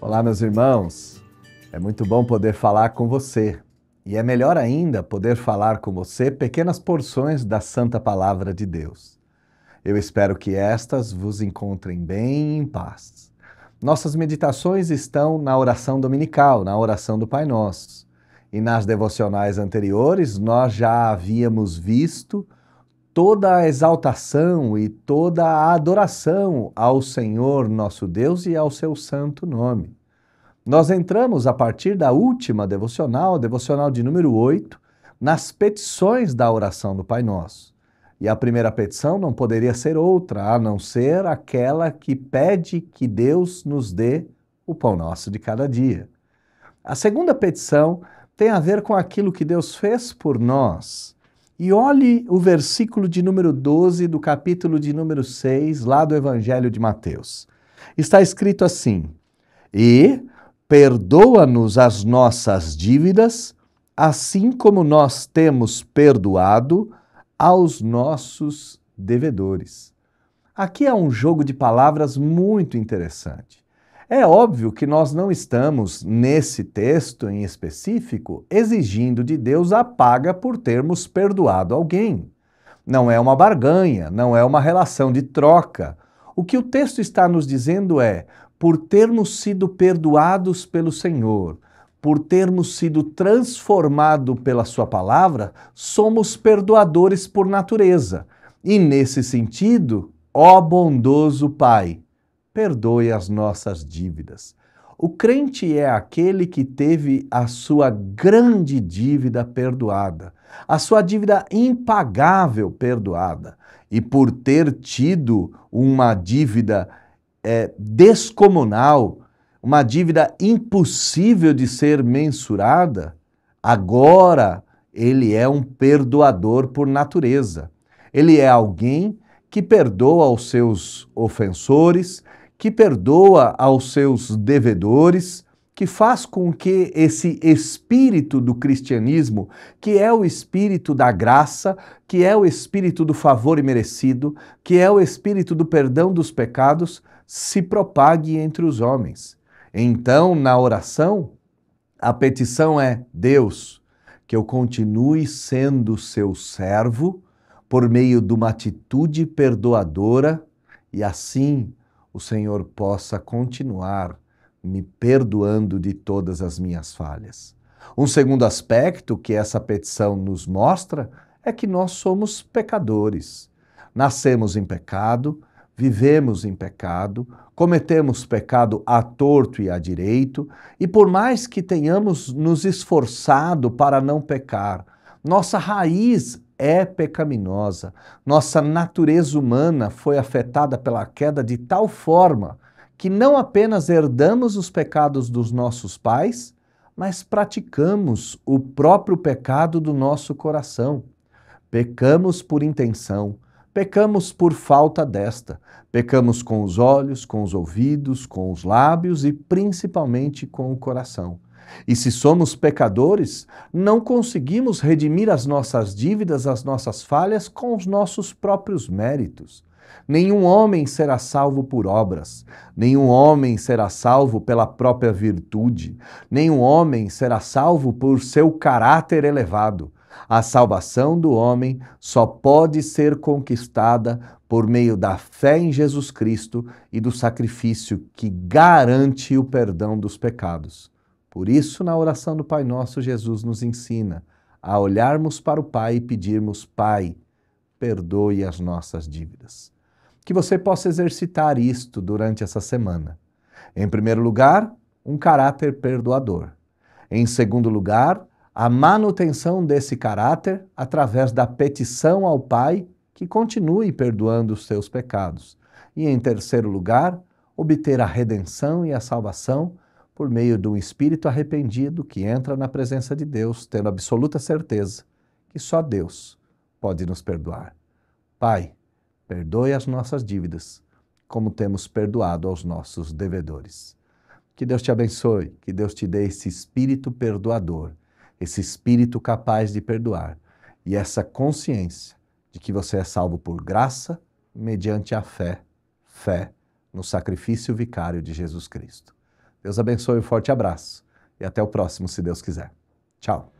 Olá, meus irmãos. É muito bom poder falar com você. E é melhor ainda poder falar com você pequenas porções da Santa Palavra de Deus. Eu espero que estas vos encontrem bem em paz. Nossas meditações estão na oração dominical, na oração do Pai Nosso. E nas devocionais anteriores, nós já havíamos visto toda a exaltação e toda a adoração ao Senhor nosso Deus e ao seu santo nome. Nós entramos a partir da última devocional, devocional de número 8, nas petições da oração do Pai Nosso. E a primeira petição não poderia ser outra a não ser aquela que pede que Deus nos dê o pão nosso de cada dia. A segunda petição tem a ver com aquilo que Deus fez por nós e olhe o versículo de número 12 do capítulo de número 6, lá do Evangelho de Mateus. Está escrito assim: E perdoa-nos as nossas dívidas, assim como nós temos perdoado aos nossos devedores. Aqui é um jogo de palavras muito interessante. É óbvio que nós não estamos, nesse texto em específico, exigindo de Deus a paga por termos perdoado alguém. Não é uma barganha, não é uma relação de troca. O que o texto está nos dizendo é: por termos sido perdoados pelo Senhor, por termos sido transformados pela Sua palavra, somos perdoadores por natureza. E nesse sentido, ó bondoso Pai, perdoe as nossas dívidas. O crente é aquele que teve a sua grande dívida perdoada, a sua dívida impagável perdoada, e por ter tido uma dívida é, descomunal, uma dívida impossível de ser mensurada, agora ele é um perdoador por natureza. Ele é alguém que perdoa os seus ofensores, que perdoa aos seus devedores, que faz com que esse espírito do cristianismo, que é o espírito da graça, que é o espírito do favor imerecido, que é o espírito do perdão dos pecados, se propague entre os homens. Então, na oração, a petição é: Deus, que eu continue sendo seu servo por meio de uma atitude perdoadora e assim o Senhor possa continuar me perdoando de todas as minhas falhas. Um segundo aspecto que essa petição nos mostra é que nós somos pecadores. Nascemos em pecado, vivemos em pecado, cometemos pecado a torto e a direito, e por mais que tenhamos nos esforçado para não pecar, nossa raiz é pecaminosa. Nossa natureza humana foi afetada pela queda de tal forma que não apenas herdamos os pecados dos nossos pais, mas praticamos o próprio pecado do nosso coração. Pecamos por intenção, pecamos por falta desta, pecamos com os olhos, com os ouvidos, com os lábios e principalmente com o coração. E se somos pecadores, não conseguimos redimir as nossas dívidas, as nossas falhas com os nossos próprios méritos. Nenhum homem será salvo por obras, nenhum homem será salvo pela própria virtude, nenhum homem será salvo por seu caráter elevado. A salvação do homem só pode ser conquistada por meio da fé em Jesus Cristo e do sacrifício que garante o perdão dos pecados. Por isso, na oração do Pai Nosso, Jesus nos ensina a olharmos para o Pai e pedirmos: Pai, perdoe as nossas dívidas. Que você possa exercitar isto durante essa semana. Em primeiro lugar, um caráter perdoador. Em segundo lugar, a manutenção desse caráter através da petição ao Pai que continue perdoando os seus pecados. E em terceiro lugar, obter a redenção e a salvação por meio de um espírito arrependido que entra na presença de Deus, tendo absoluta certeza que só Deus pode nos perdoar. Pai, perdoe as nossas dívidas, como temos perdoado aos nossos devedores. Que Deus te abençoe, que Deus te dê esse espírito perdoador, esse espírito capaz de perdoar e essa consciência de que você é salvo por graça mediante a fé, fé no sacrifício vicário de Jesus Cristo. Deus abençoe, um forte abraço e até o próximo, se Deus quiser. Tchau.